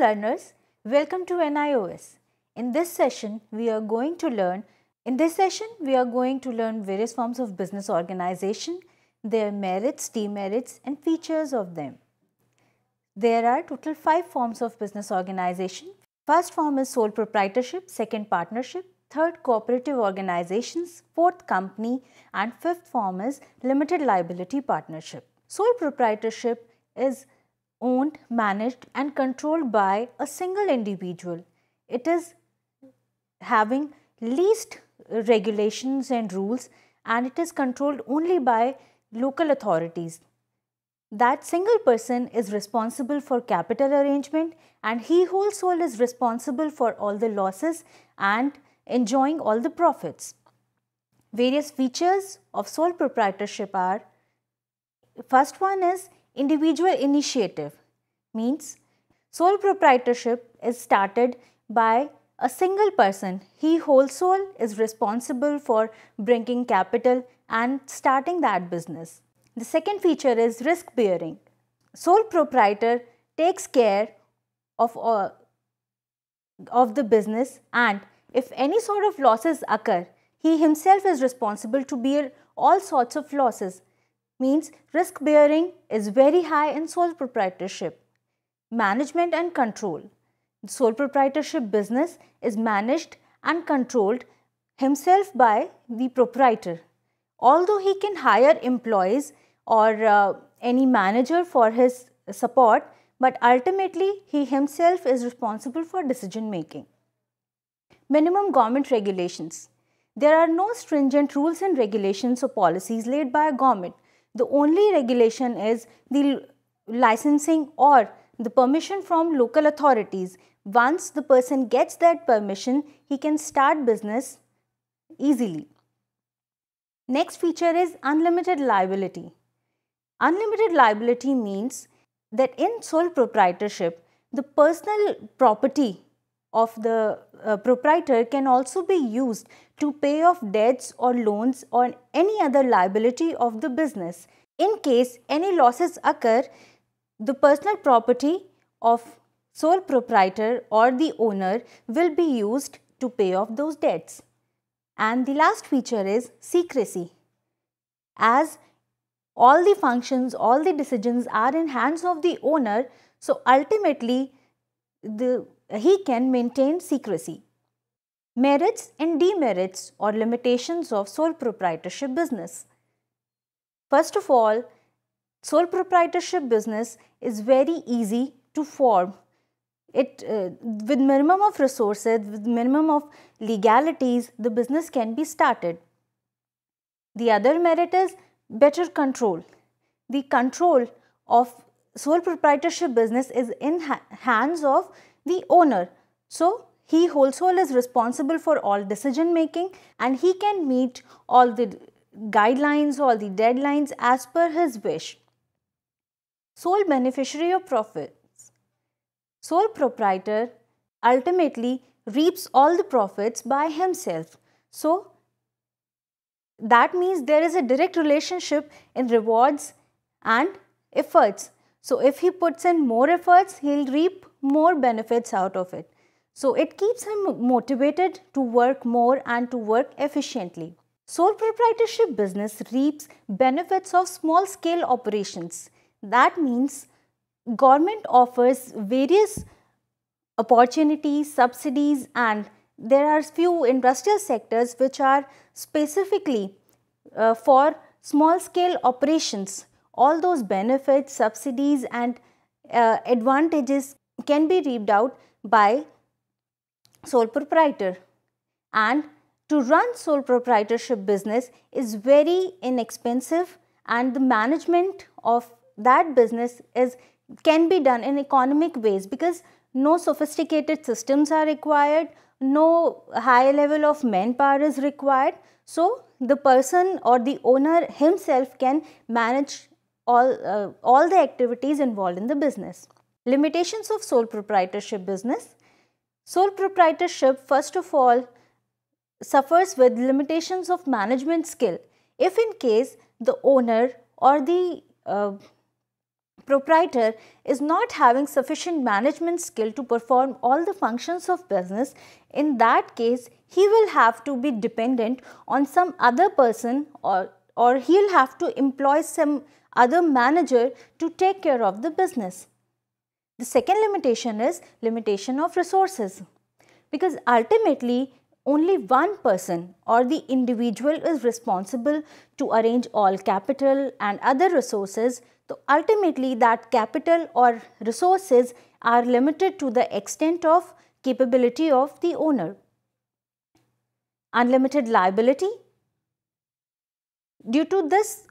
learners, welcome to NIOS. In this session, we are going to learn in this session, we are going to learn various forms of business organization, their merits, demerits and features of them. There are total five forms of business organization. First form is sole proprietorship, second partnership, third cooperative organizations, fourth company and fifth form is limited liability partnership. Sole proprietorship is owned, managed, and controlled by a single individual. It is having least regulations and rules and it is controlled only by local authorities. That single person is responsible for capital arrangement and he whole soul is responsible for all the losses and enjoying all the profits. Various features of sole proprietorship are first one is Individual initiative means sole proprietorship is started by a single person. He whole soul is responsible for bringing capital and starting that business. The second feature is risk bearing. Sole proprietor takes care of, all of the business and if any sort of losses occur, he himself is responsible to bear all sorts of losses means risk bearing is very high in sole proprietorship. Management and control. The sole proprietorship business is managed and controlled himself by the proprietor. Although he can hire employees or uh, any manager for his support, but ultimately he himself is responsible for decision making. Minimum government regulations. There are no stringent rules and regulations or policies laid by a government the only regulation is the licensing or the permission from local authorities. Once the person gets that permission, he can start business easily. Next feature is unlimited liability. Unlimited liability means that in sole proprietorship, the personal property of the uh, proprietor can also be used to pay off debts or loans or any other liability of the business. In case any losses occur, the personal property of sole proprietor or the owner will be used to pay off those debts. And the last feature is secrecy. As all the functions, all the decisions are in hands of the owner, so ultimately the he can maintain secrecy. Merits and demerits or limitations of sole proprietorship business. First of all, sole proprietorship business is very easy to form. It, uh, with minimum of resources, with minimum of legalities, the business can be started. The other merit is better control. The control of sole proprietorship business is in ha hands of the owner. So he wholesale is responsible for all decision making and he can meet all the guidelines, all the deadlines as per his wish. Sole beneficiary of profits. Sole proprietor ultimately reaps all the profits by himself. So that means there is a direct relationship in rewards and efforts. So if he puts in more efforts, he'll reap more benefits out of it. So it keeps him motivated to work more and to work efficiently. Sole proprietorship business reaps benefits of small scale operations. That means government offers various opportunities, subsidies and there are few industrial sectors which are specifically uh, for small scale operations. All those benefits, subsidies and uh, advantages can be reaped out by sole proprietor and to run sole proprietorship business is very inexpensive and the management of that business is can be done in economic ways because no sophisticated systems are required no high level of manpower is required so the person or the owner himself can manage all uh, all the activities involved in the business Limitations of sole proprietorship business. Sole proprietorship first of all suffers with limitations of management skill. If in case the owner or the uh, proprietor is not having sufficient management skill to perform all the functions of business, in that case he will have to be dependent on some other person or, or he'll have to employ some other manager to take care of the business. The second limitation is limitation of resources because ultimately only one person or the individual is responsible to arrange all capital and other resources. So ultimately that capital or resources are limited to the extent of capability of the owner. Unlimited liability. Due to this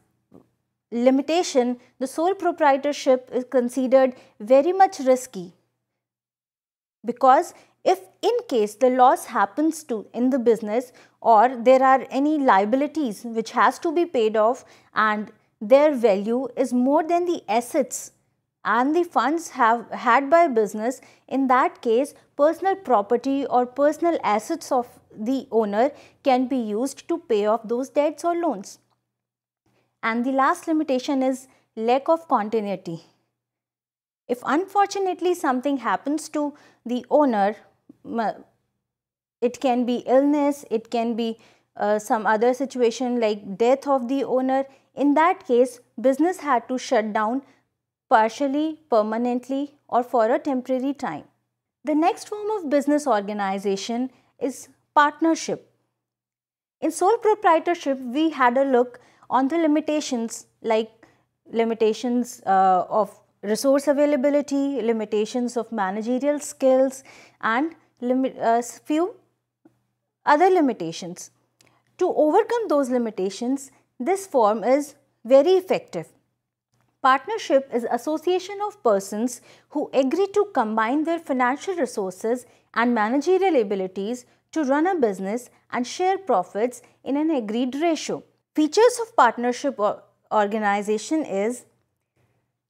limitation, the sole proprietorship is considered very much risky because if in case the loss happens to in the business or there are any liabilities which has to be paid off and their value is more than the assets and the funds have had by business in that case personal property or personal assets of the owner can be used to pay off those debts or loans. And the last limitation is lack of continuity. If unfortunately something happens to the owner, it can be illness, it can be uh, some other situation like death of the owner. In that case, business had to shut down partially, permanently or for a temporary time. The next form of business organization is partnership. In sole proprietorship, we had a look on the limitations like limitations uh, of resource availability, limitations of managerial skills and limit, uh, few other limitations. To overcome those limitations, this form is very effective. Partnership is association of persons who agree to combine their financial resources and managerial abilities to run a business and share profits in an agreed ratio. Features of partnership organization is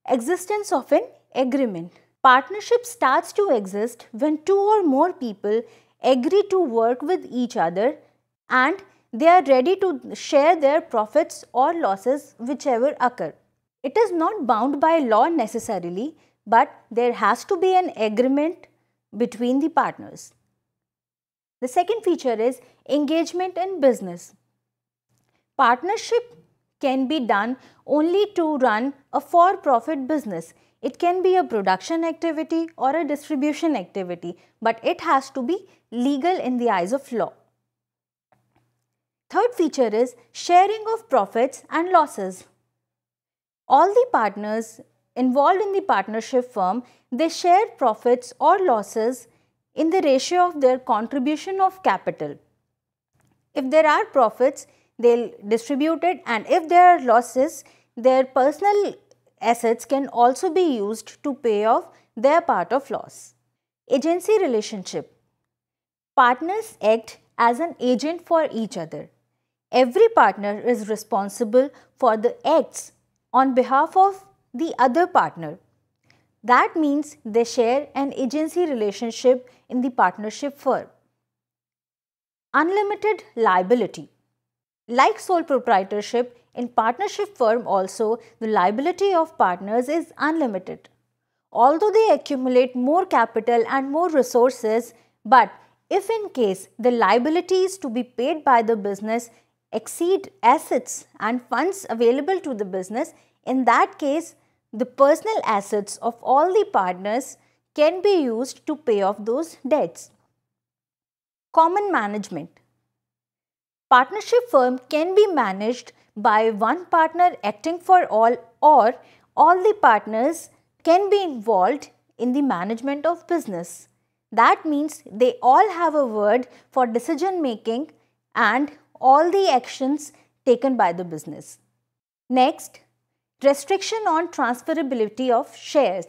existence of an agreement. Partnership starts to exist when two or more people agree to work with each other and they are ready to share their profits or losses whichever occur. It is not bound by law necessarily but there has to be an agreement between the partners. The second feature is engagement in business. Partnership can be done only to run a for-profit business. It can be a production activity or a distribution activity, but it has to be legal in the eyes of law. Third feature is sharing of profits and losses. All the partners involved in the partnership firm, they share profits or losses in the ratio of their contribution of capital. If there are profits, they'll distribute it and if there are losses, their personal assets can also be used to pay off their part of loss. Agency relationship. Partners act as an agent for each other. Every partner is responsible for the acts on behalf of the other partner. That means they share an agency relationship in the partnership firm. Unlimited liability. Like sole proprietorship, in partnership firm also, the liability of partners is unlimited. Although they accumulate more capital and more resources, but if in case the liabilities to be paid by the business exceed assets and funds available to the business, in that case, the personal assets of all the partners can be used to pay off those debts. Common management. Partnership firm can be managed by one partner acting for all or all the partners can be involved in the management of business. That means they all have a word for decision making and all the actions taken by the business. Next, restriction on transferability of shares.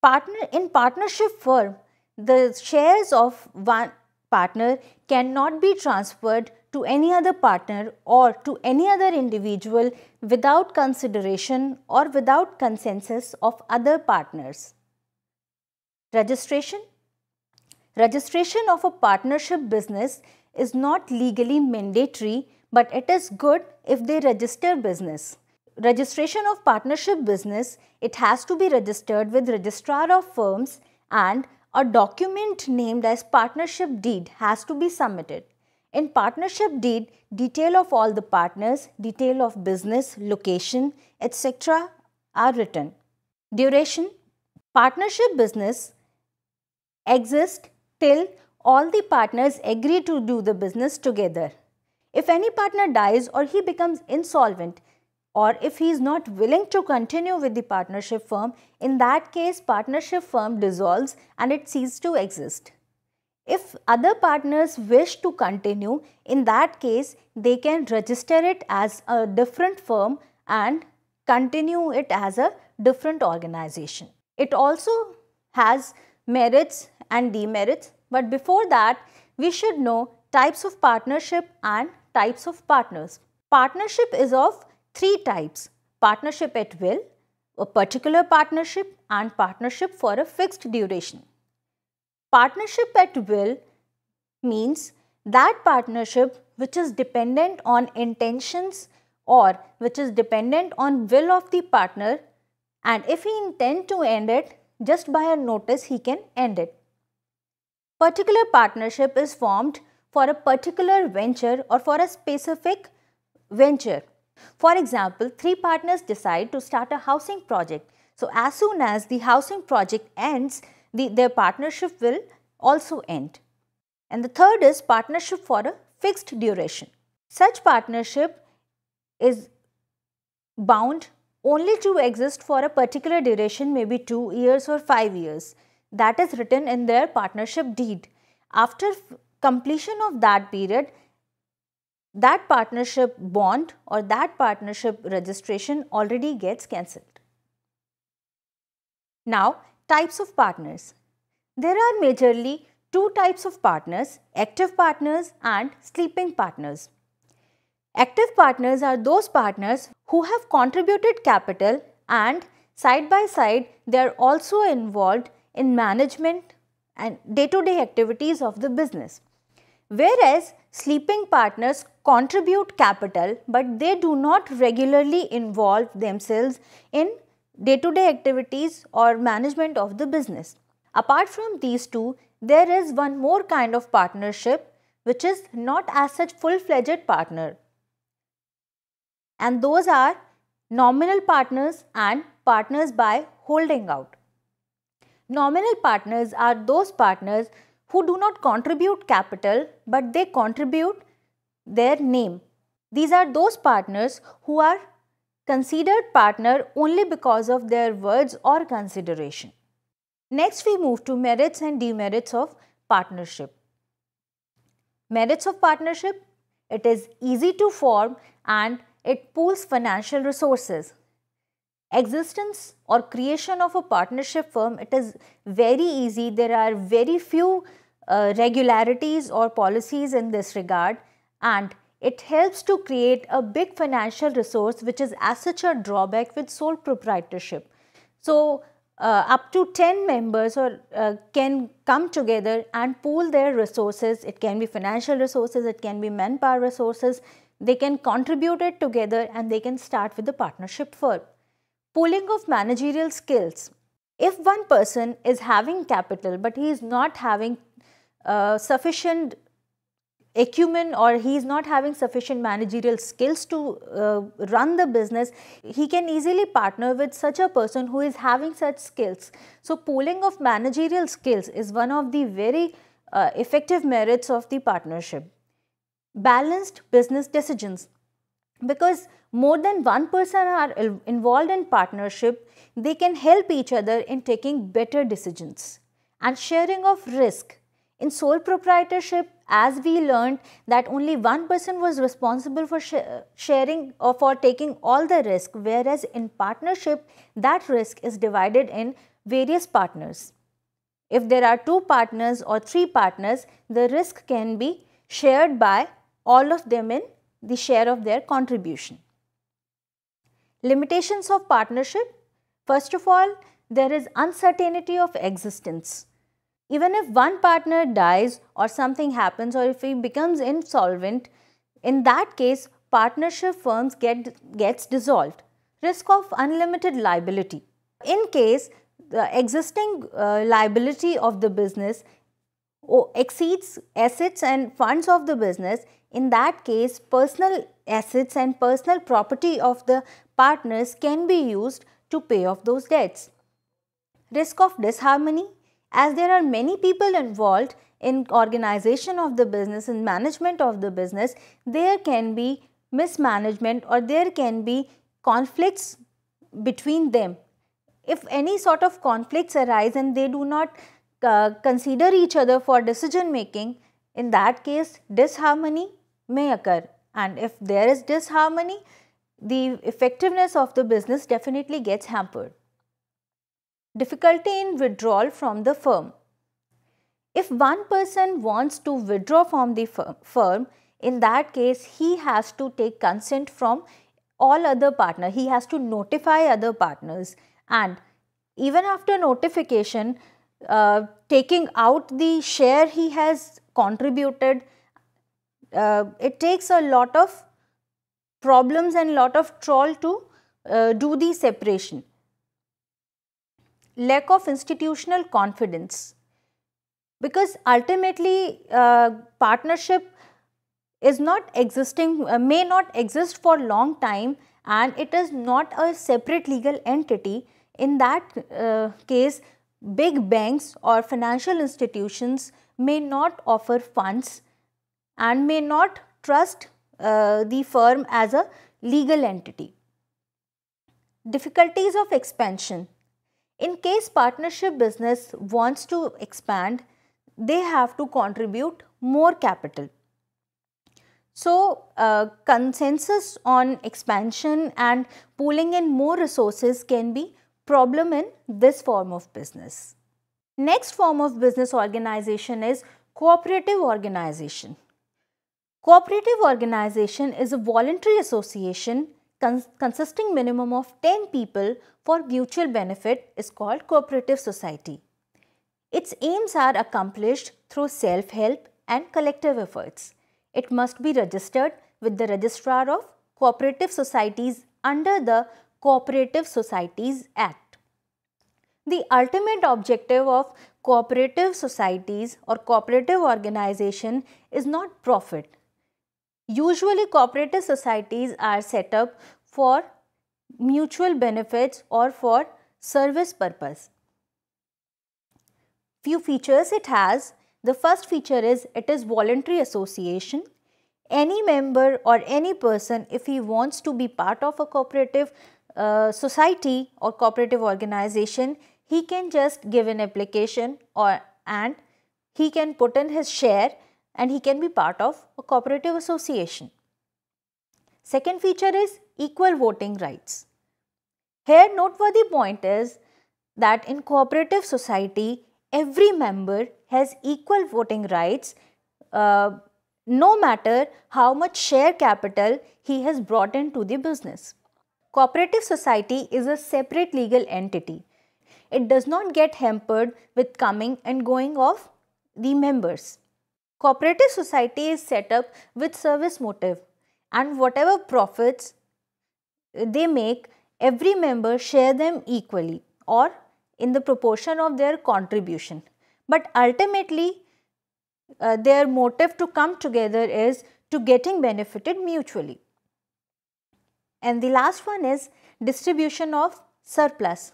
Partner, in partnership firm, the shares of one, partner cannot be transferred to any other partner or to any other individual without consideration or without consensus of other partners. Registration Registration of a partnership business is not legally mandatory but it is good if they register business. Registration of partnership business, it has to be registered with registrar of firms and a document named as partnership deed has to be submitted. In partnership deed, detail of all the partners, detail of business, location, etc. are written. Duration Partnership business exists till all the partners agree to do the business together. If any partner dies or he becomes insolvent, or if he is not willing to continue with the partnership firm, in that case partnership firm dissolves and it ceases to exist. If other partners wish to continue, in that case they can register it as a different firm and continue it as a different organization. It also has merits and demerits but before that we should know types of partnership and types of partners. Partnership is of three types partnership at will, a particular partnership, and partnership for a fixed duration. Partnership at will means that partnership which is dependent on intentions or which is dependent on will of the partner and if he intend to end it just by a notice he can end it. Particular partnership is formed for a particular venture or for a specific venture for example, three partners decide to start a housing project. So as soon as the housing project ends, the, their partnership will also end. And the third is partnership for a fixed duration. Such partnership is bound only to exist for a particular duration maybe 2 years or 5 years. That is written in their partnership deed. After completion of that period, that partnership bond or that partnership registration already gets cancelled. Now, types of partners. There are majorly two types of partners, active partners and sleeping partners. Active partners are those partners who have contributed capital and side by side they are also involved in management and day-to-day -day activities of the business. Whereas sleeping partners contribute capital but they do not regularly involve themselves in day-to-day -day activities or management of the business. Apart from these two, there is one more kind of partnership which is not as such full-fledged partner and those are nominal partners and partners by holding out. Nominal partners are those partners who do not contribute capital but they contribute their name. These are those partners who are considered partner only because of their words or consideration. Next we move to merits and demerits of partnership. Merits of partnership, it is easy to form and it pools financial resources. Existence or creation of a partnership firm, it is very easy. There are very few uh, regularities or policies in this regard and it helps to create a big financial resource which is as such a drawback with sole proprietorship. So, uh, up to 10 members or uh, can come together and pool their resources. It can be financial resources, it can be manpower resources. They can contribute it together and they can start with the partnership firm. Pooling of managerial skills. If one person is having capital but he is not having uh, sufficient acumen or he is not having sufficient managerial skills to uh, run the business, he can easily partner with such a person who is having such skills. So, pooling of managerial skills is one of the very uh, effective merits of the partnership. Balanced business decisions. Because more than one person are involved in partnership, they can help each other in taking better decisions. And sharing of risk in sole proprietorship, as we learned that only one person was responsible for sh sharing or for taking all the risk, whereas in partnership, that risk is divided in various partners. If there are two partners or three partners, the risk can be shared by all of them in the share of their contribution. Limitations of partnership. First of all, there is uncertainty of existence. Even if one partner dies or something happens or if he becomes insolvent, in that case, partnership firms get, gets dissolved. Risk of unlimited liability. In case the existing uh, liability of the business exceeds assets and funds of the business, in that case, personal assets and personal property of the partners can be used to pay off those debts. Risk of disharmony as there are many people involved in organization of the business and management of the business, there can be mismanagement or there can be conflicts between them. If any sort of conflicts arise and they do not uh, consider each other for decision making, in that case disharmony may occur and if there is disharmony, the effectiveness of the business definitely gets hampered difficulty in withdrawal from the firm. If one person wants to withdraw from the firm, in that case, he has to take consent from all other partner. He has to notify other partners and even after notification, uh, taking out the share he has contributed, uh, it takes a lot of problems and lot of trouble to uh, do the separation lack of institutional confidence because ultimately uh, partnership is not existing, uh, may not exist for long time and it is not a separate legal entity. In that uh, case, big banks or financial institutions may not offer funds and may not trust uh, the firm as a legal entity. Difficulties of expansion. In case partnership business wants to expand, they have to contribute more capital. So, uh, consensus on expansion and pooling in more resources can be problem in this form of business. Next form of business organization is cooperative organization. Cooperative organization is a voluntary association cons consisting minimum of 10 people for mutual benefit is called cooperative society. Its aims are accomplished through self-help and collective efforts. It must be registered with the Registrar of Cooperative Societies under the Cooperative Societies Act. The ultimate objective of cooperative societies or cooperative organization is not profit Usually cooperative societies are set up for mutual benefits or for service purpose. Few features it has. The first feature is it is voluntary association. Any member or any person if he wants to be part of a cooperative uh, society or cooperative organization, he can just give an application or and he can put in his share and he can be part of a cooperative association. Second feature is equal voting rights. Here noteworthy point is that in cooperative society, every member has equal voting rights uh, no matter how much share capital he has brought into the business. Cooperative society is a separate legal entity. It does not get hampered with coming and going of the members cooperative society is set up with service motive and whatever profits they make, every member share them equally or in the proportion of their contribution. But ultimately, uh, their motive to come together is to getting benefited mutually. And the last one is distribution of surplus.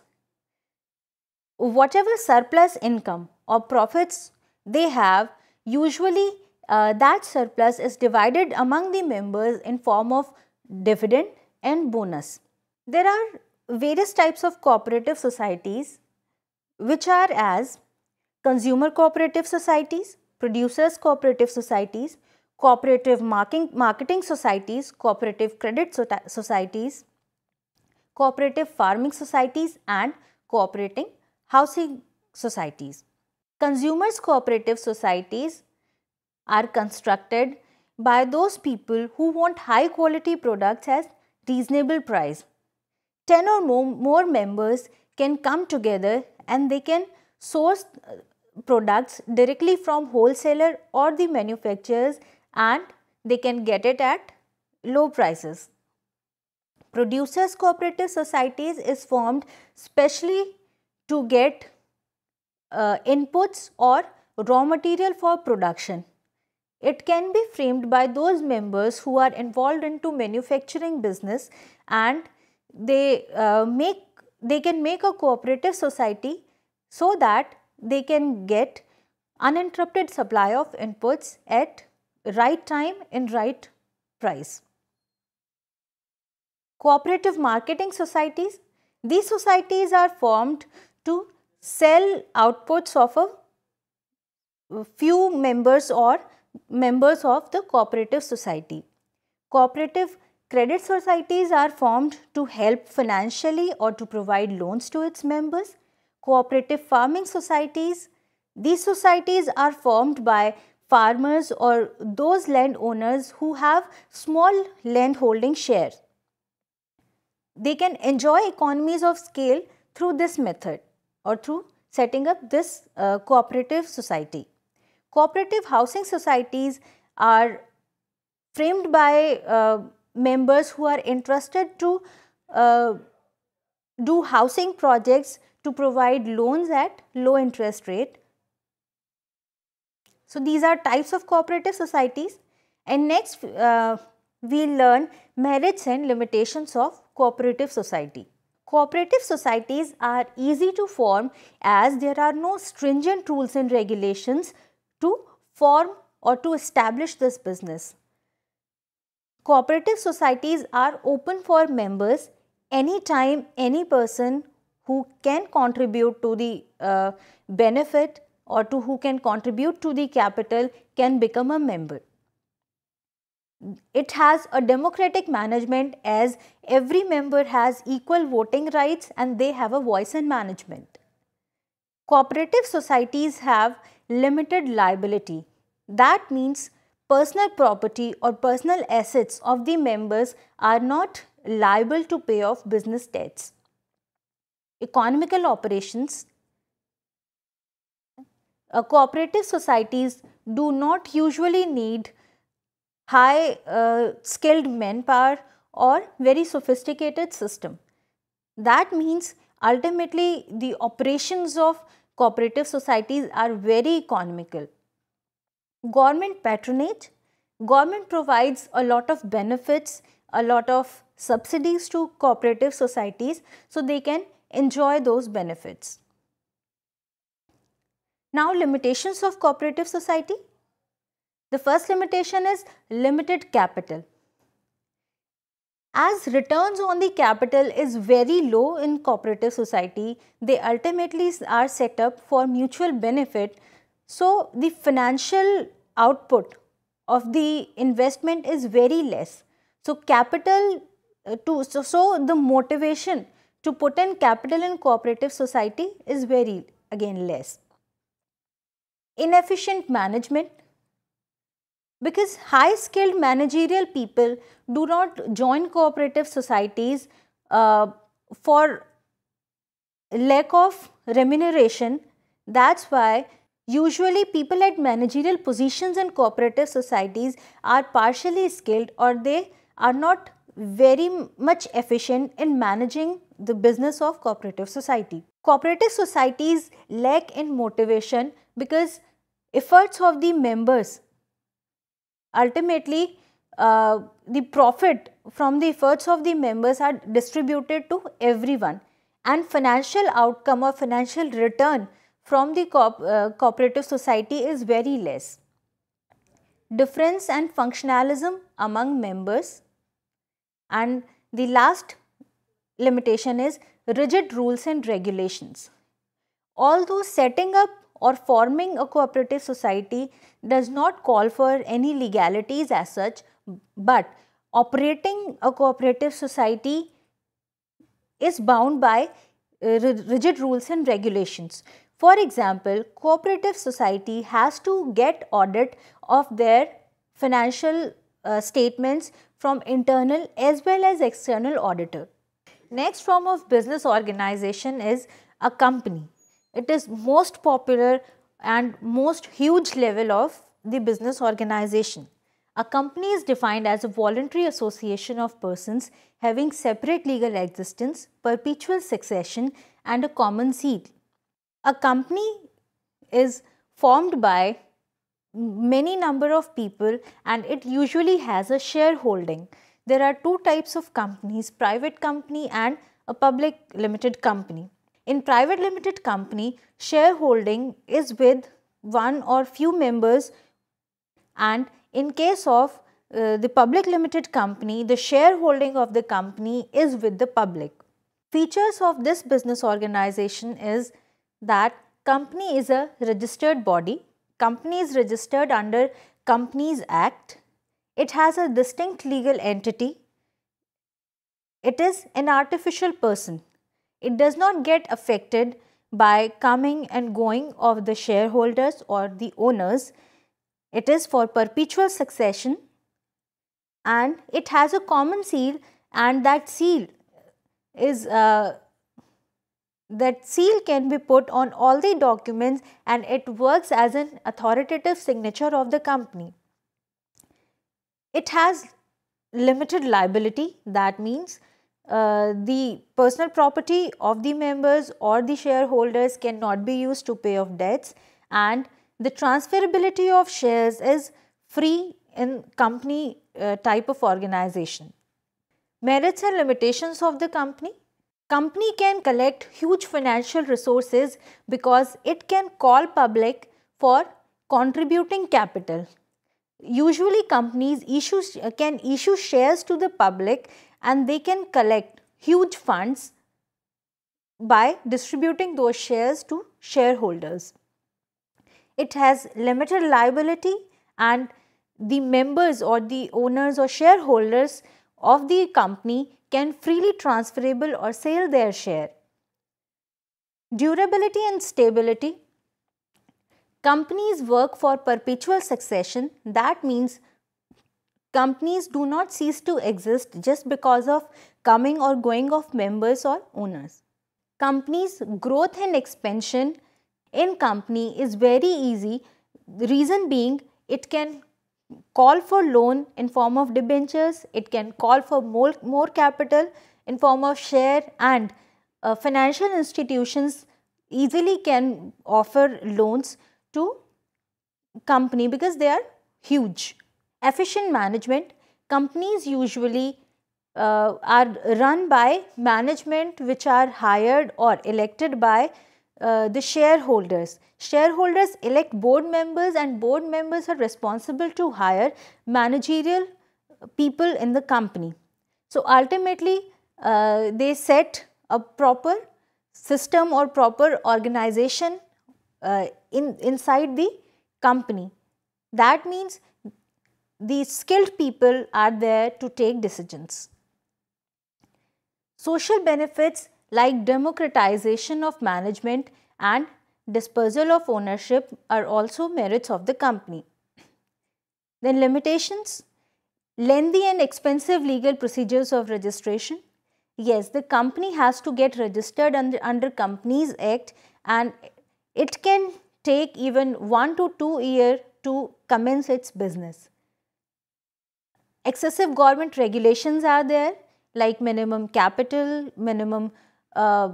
Whatever surplus income or profits they have Usually uh, that surplus is divided among the members in form of dividend and bonus. There are various types of cooperative societies which are as consumer cooperative societies, producers cooperative societies, cooperative marketing, marketing societies, cooperative credit so societies, cooperative farming societies and cooperating housing societies. Consumers cooperative societies are constructed by those people who want high quality products at reasonable price. 10 or more, more members can come together and they can source uh, products directly from wholesaler or the manufacturers and they can get it at low prices. Producers cooperative societies is formed specially to get uh, inputs or raw material for production. It can be framed by those members who are involved into manufacturing business and they uh, make they can make a cooperative society so that they can get uninterrupted supply of inputs at right time in right price. Cooperative marketing societies. These societies are formed to cell outputs of a few members or members of the cooperative society. Cooperative credit societies are formed to help financially or to provide loans to its members. Cooperative farming societies, these societies are formed by farmers or those landowners who have small landholding shares. They can enjoy economies of scale through this method or through setting up this uh, cooperative society. Cooperative housing societies are framed by uh, members who are interested to uh, do housing projects to provide loans at low interest rate. So, these are types of cooperative societies and next uh, we learn merits and limitations of cooperative society. Cooperative societies are easy to form as there are no stringent rules and regulations to form or to establish this business. Cooperative societies are open for members anytime any person who can contribute to the uh, benefit or to who can contribute to the capital can become a member it has a democratic management as every member has equal voting rights and they have a voice in management. Cooperative societies have limited liability. That means personal property or personal assets of the members are not liable to pay off business debts. Economical operations uh, Cooperative societies do not usually need high uh, skilled manpower or very sophisticated system. That means ultimately the operations of cooperative societies are very economical. Government patronage, government provides a lot of benefits, a lot of subsidies to cooperative societies so they can enjoy those benefits. Now limitations of cooperative society. The first limitation is limited capital. As returns on the capital is very low in cooperative society, they ultimately are set up for mutual benefit. So, the financial output of the investment is very less. So, capital uh, to, so, so the motivation to put in capital in cooperative society is very again less. Inefficient management because high skilled managerial people do not join cooperative societies uh, for lack of remuneration. That's why usually people at managerial positions in cooperative societies are partially skilled or they are not very much efficient in managing the business of cooperative society. Cooperative societies lack in motivation because efforts of the members Ultimately, uh, the profit from the efforts of the members are distributed to everyone and financial outcome or financial return from the co uh, cooperative society is very less. Difference and functionalism among members and the last limitation is rigid rules and regulations. Although setting up or forming a cooperative society does not call for any legalities as such, but operating a cooperative society is bound by uh, rigid rules and regulations. For example, cooperative society has to get audit of their financial uh, statements from internal as well as external auditor. Next form of business organization is a company. It is most popular and most huge level of the business organization. A company is defined as a voluntary association of persons having separate legal existence, perpetual succession and a common seed. A company is formed by many number of people and it usually has a shareholding. There are two types of companies, private company and a public limited company. In private limited company, shareholding is with one or few members and in case of uh, the public limited company, the shareholding of the company is with the public. Features of this business organization is that company is a registered body, company is registered under Companies Act, it has a distinct legal entity, it is an artificial person. It does not get affected by coming and going of the shareholders or the owners. It is for perpetual succession and it has a common seal and that seal is uh, that seal can be put on all the documents and it works as an authoritative signature of the company. It has limited liability that means uh, the personal property of the members or the shareholders cannot be used to pay off debts and the transferability of shares is free in company uh, type of organization. Merits and limitations of the company. Company can collect huge financial resources because it can call public for contributing capital. Usually companies issue, can issue shares to the public and they can collect huge funds by distributing those shares to shareholders. It has limited liability and the members or the owners or shareholders of the company can freely transferable or sell their share. Durability and stability. Companies work for perpetual succession that means Companies do not cease to exist just because of coming or going of members or owners. Companies' growth and expansion in company is very easy, reason being it can call for loan in form of debentures, it can call for more, more capital in form of share and uh, financial institutions easily can offer loans to company because they are huge efficient management, companies usually uh, are run by management which are hired or elected by uh, the shareholders. Shareholders elect board members and board members are responsible to hire managerial people in the company. So, ultimately uh, they set a proper system or proper organization uh, in, inside the company. That means the skilled people are there to take decisions. Social benefits like democratization of management and dispersal of ownership are also merits of the company. Then limitations, lengthy and expensive legal procedures of registration. Yes, the company has to get registered under, under Companies Act and it can take even one to two year to commence its business excessive government regulations are there like minimum capital, minimum uh,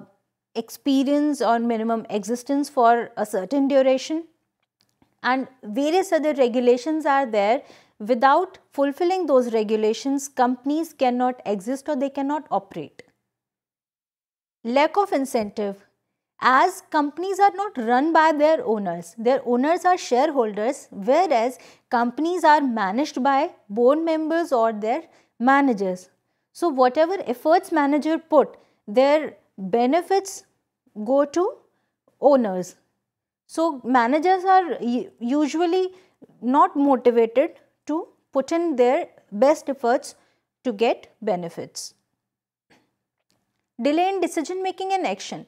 experience or minimum existence for a certain duration and various other regulations are there without fulfilling those regulations companies cannot exist or they cannot operate. Lack of incentive as companies are not run by their owners, their owners are shareholders, whereas companies are managed by board members or their managers. So, whatever efforts manager put, their benefits go to owners. So, managers are usually not motivated to put in their best efforts to get benefits. Delay in decision making and action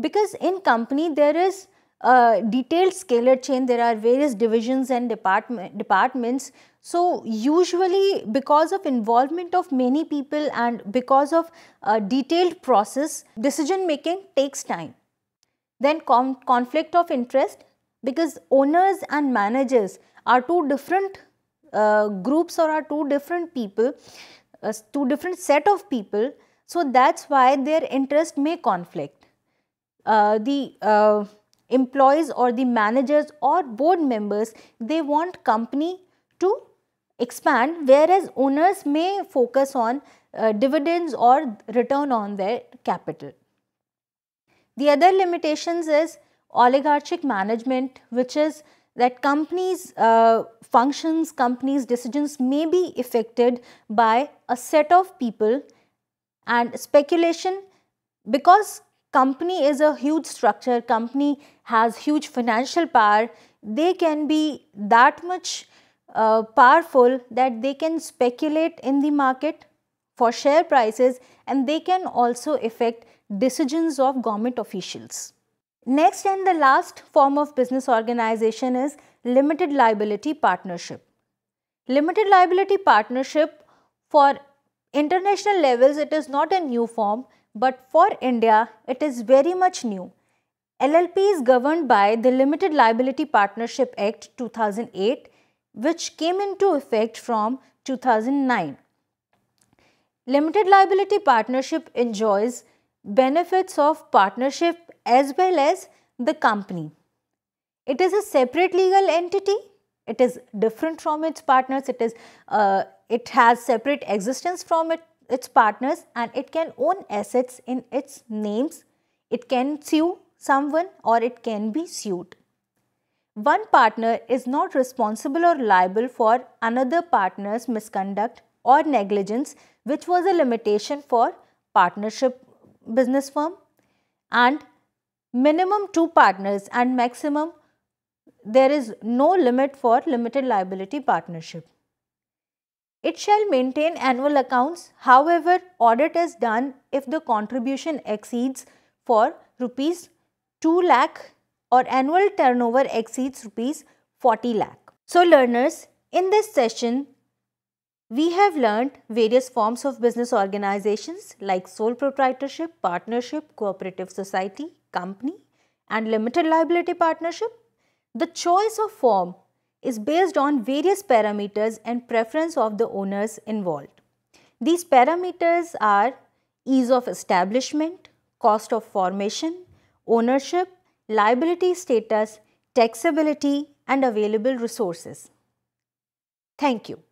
because in company there is a detailed scalar chain, there are various divisions and department, departments. So usually because of involvement of many people and because of a detailed process, decision making takes time. Then conflict of interest because owners and managers are two different uh, groups or are two different people, uh, two different set of people. So that's why their interest may conflict. Uh, the uh, employees or the managers or board members, they want company to expand whereas owners may focus on uh, dividends or return on their capital. The other limitations is oligarchic management which is that companies uh, functions, companies decisions may be affected by a set of people and speculation because company is a huge structure, company has huge financial power, they can be that much uh, powerful that they can speculate in the market for share prices and they can also affect decisions of government officials. Next and the last form of business organization is limited liability partnership. Limited liability partnership for international levels it is not a new form but for India, it is very much new. LLP is governed by the Limited Liability Partnership Act 2008, which came into effect from 2009. Limited Liability Partnership enjoys benefits of partnership as well as the company. It is a separate legal entity. It is different from its partners. It is uh, it has separate existence from it, its partners and it can own assets in its names. It can sue someone or it can be sued. One partner is not responsible or liable for another partner's misconduct or negligence which was a limitation for partnership business firm and minimum two partners and maximum there is no limit for limited liability partnership. It shall maintain annual accounts. However, audit is done if the contribution exceeds for rupees 2 lakh or annual turnover exceeds rupees 40 lakh. So learners, in this session, we have learned various forms of business organizations like sole proprietorship, partnership, cooperative society, company and limited liability partnership. The choice of form is based on various parameters and preference of the owners involved. These parameters are ease of establishment, cost of formation, ownership, liability status, taxability and available resources. Thank you.